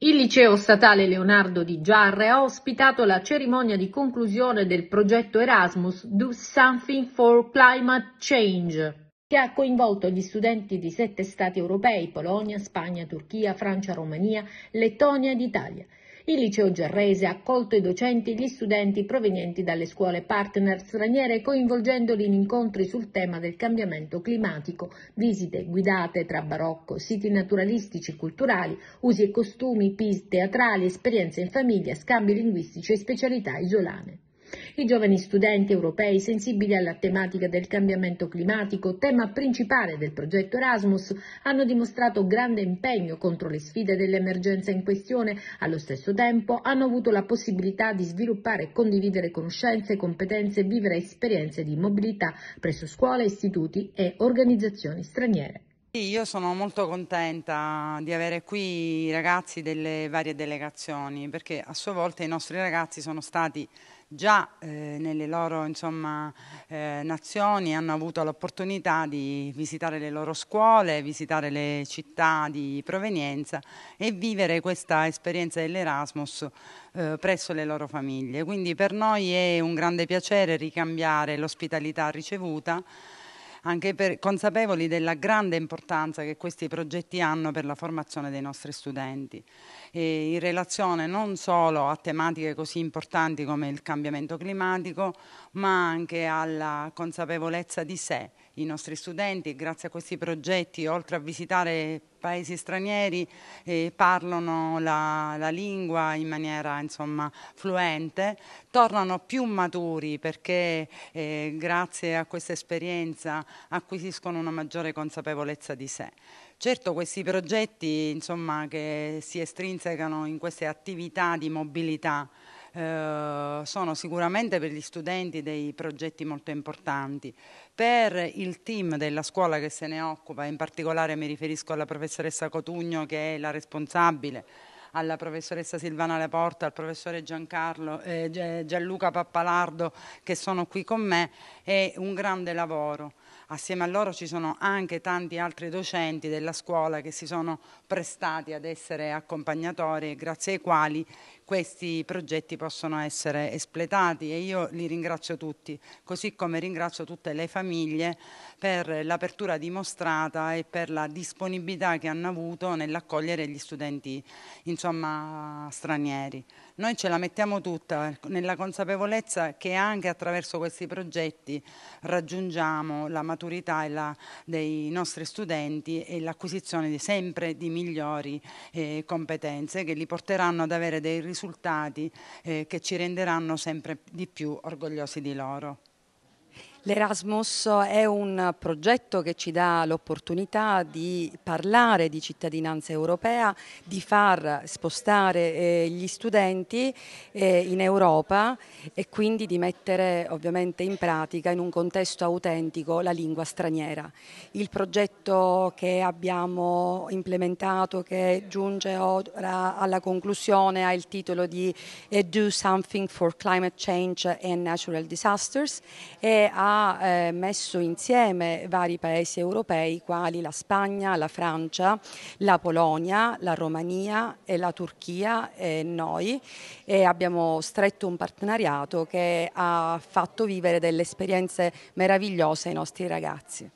Il Liceo Statale Leonardo di Giarre ha ospitato la cerimonia di conclusione del progetto Erasmus Do Something for Climate Change, che ha coinvolto gli studenti di sette stati europei, Polonia, Spagna, Turchia, Francia, Romania, Lettonia ed Italia. Il liceo Gerrese ha accolto i docenti e gli studenti provenienti dalle scuole partner straniere coinvolgendoli in incontri sul tema del cambiamento climatico, visite guidate tra barocco, siti naturalistici e culturali, usi e costumi, piste teatrali, esperienze in famiglia, scambi linguistici e specialità isolane. I giovani studenti europei sensibili alla tematica del cambiamento climatico, tema principale del progetto Erasmus, hanno dimostrato grande impegno contro le sfide dell'emergenza in questione, allo stesso tempo hanno avuto la possibilità di sviluppare e condividere conoscenze, competenze e vivere esperienze di mobilità presso scuole, istituti e organizzazioni straniere. Io sono molto contenta di avere qui i ragazzi delle varie delegazioni perché a sua volta i nostri ragazzi sono stati già eh, nelle loro insomma, eh, nazioni hanno avuto l'opportunità di visitare le loro scuole, visitare le città di provenienza e vivere questa esperienza dell'Erasmus eh, presso le loro famiglie. Quindi per noi è un grande piacere ricambiare l'ospitalità ricevuta anche per, consapevoli della grande importanza che questi progetti hanno per la formazione dei nostri studenti, e in relazione non solo a tematiche così importanti come il cambiamento climatico, ma anche alla consapevolezza di sé i nostri studenti, grazie a questi progetti, oltre a visitare paesi stranieri eh, parlano la, la, lingua in maniera insomma, fluente, tornano più maturi perché eh, grazie a questa esperienza acquisiscono una maggiore consapevolezza di sé. Certo questi progetti insomma, che si estrinsecano in queste attività di mobilità eh, sono sicuramente per gli studenti dei progetti molto importanti. Per il team della scuola che se ne occupa, in particolare mi riferisco alla professoressa Cotugno che è la responsabile alla professoressa Silvana Leporta, al professore Giancarlo, eh, Gianluca Pappalardo che sono qui con me, è un grande lavoro. Assieme a loro ci sono anche tanti altri docenti della scuola che si sono prestati ad essere accompagnatori grazie ai quali questi progetti possono essere espletati e io li ringrazio tutti, così come ringrazio tutte le famiglie per l'apertura dimostrata e per la disponibilità che hanno avuto nell'accogliere gli studenti insomma, stranieri. Noi ce la mettiamo tutta ecco, nella consapevolezza che anche attraverso questi progetti raggiungiamo la maturità la, dei nostri studenti e l'acquisizione di sempre di migliori eh, competenze che li porteranno ad avere dei risultati eh, che ci renderanno sempre di più orgogliosi di loro. L'Erasmus è un progetto che ci dà l'opportunità di parlare di cittadinanza europea, di far spostare eh, gli studenti eh, in Europa e quindi di mettere ovviamente in pratica in un contesto autentico la lingua straniera. Il progetto che abbiamo implementato, che giunge ora alla conclusione, ha il titolo di Do Something for Climate Change and Natural Disasters e ha eh, messo insieme vari paesi europei quali la Spagna, la Francia, la Polonia, la Romania e la Turchia e noi e abbiamo stretto un partenariato che ha fatto vivere delle esperienze meravigliose ai nostri ragazzi.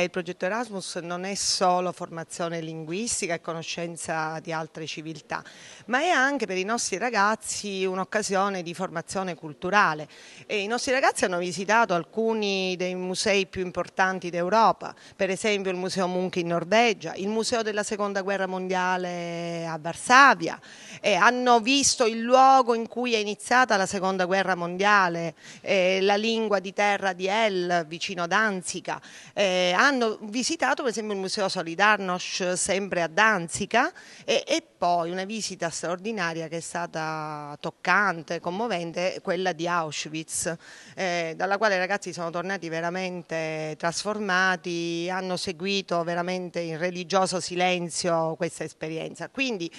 Il progetto Erasmus non è solo formazione linguistica e conoscenza di altre civiltà, ma è anche per i nostri ragazzi un'occasione di formazione culturale. E I nostri ragazzi hanno visitato alcuni dei musei più importanti d'Europa, per esempio il Museo Munch in Norvegia, il Museo della Seconda Guerra Mondiale a Varsavia, e hanno visto il luogo in cui è iniziata la Seconda Guerra Mondiale, eh, la lingua di terra di El vicino a Danzica. Eh, hanno visitato per esempio il Museo Solidarnosc sempre a Danzica e, e poi una visita straordinaria che è stata toccante, commovente, quella di Auschwitz, eh, dalla quale i ragazzi sono tornati veramente trasformati, hanno seguito veramente in religioso silenzio questa esperienza. Quindi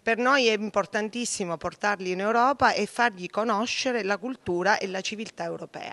per noi è importantissimo portarli in Europa e fargli conoscere la cultura e la civiltà europea.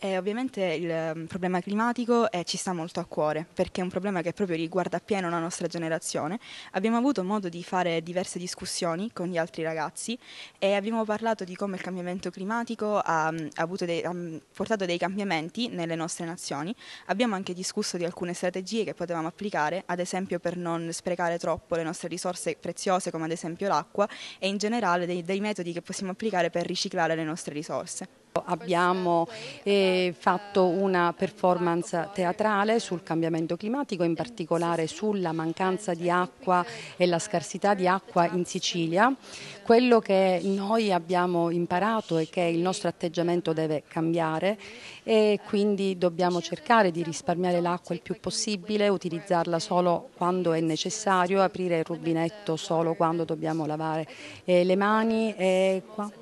Eh, ovviamente il mm, problema climatico eh, ci sta molto a cuore perché è un problema che proprio riguarda appieno la nostra generazione. Abbiamo avuto modo di fare diverse discussioni con gli altri ragazzi e abbiamo parlato di come il cambiamento climatico ha, mm, ha, dei, ha mm, portato dei cambiamenti nelle nostre nazioni. Abbiamo anche discusso di alcune strategie che potevamo applicare, ad esempio per non sprecare troppo le nostre risorse preziose come ad esempio l'acqua e in generale dei, dei metodi che possiamo applicare per riciclare le nostre risorse abbiamo eh, fatto una performance teatrale sul cambiamento climatico, in particolare sulla mancanza di acqua e la scarsità di acqua in Sicilia. Quello che noi abbiamo imparato è che il nostro atteggiamento deve cambiare e quindi dobbiamo cercare di risparmiare l'acqua il più possibile, utilizzarla solo quando è necessario, aprire il rubinetto solo quando dobbiamo lavare eh, le mani e quando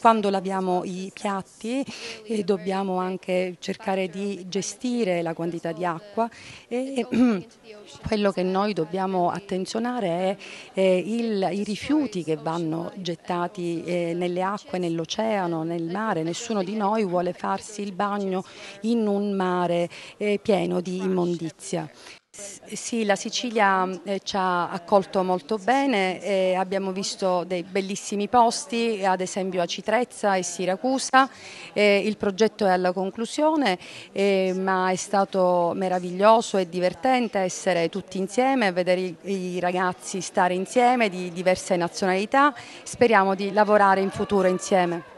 quando laviamo i piatti eh, dobbiamo anche cercare di gestire la quantità di acqua e quello che noi dobbiamo attenzionare è il, i rifiuti che vanno gettati eh, nelle acque, nell'oceano, nel mare. Nessuno di noi vuole farsi il bagno in un mare eh, pieno di immondizia. Sì, la Sicilia eh, ci ha accolto molto bene, abbiamo visto dei bellissimi posti, ad esempio a Citrezza e Siracusa, eh, il progetto è alla conclusione, eh, ma è stato meraviglioso e divertente essere tutti insieme, vedere i ragazzi stare insieme di diverse nazionalità, speriamo di lavorare in futuro insieme.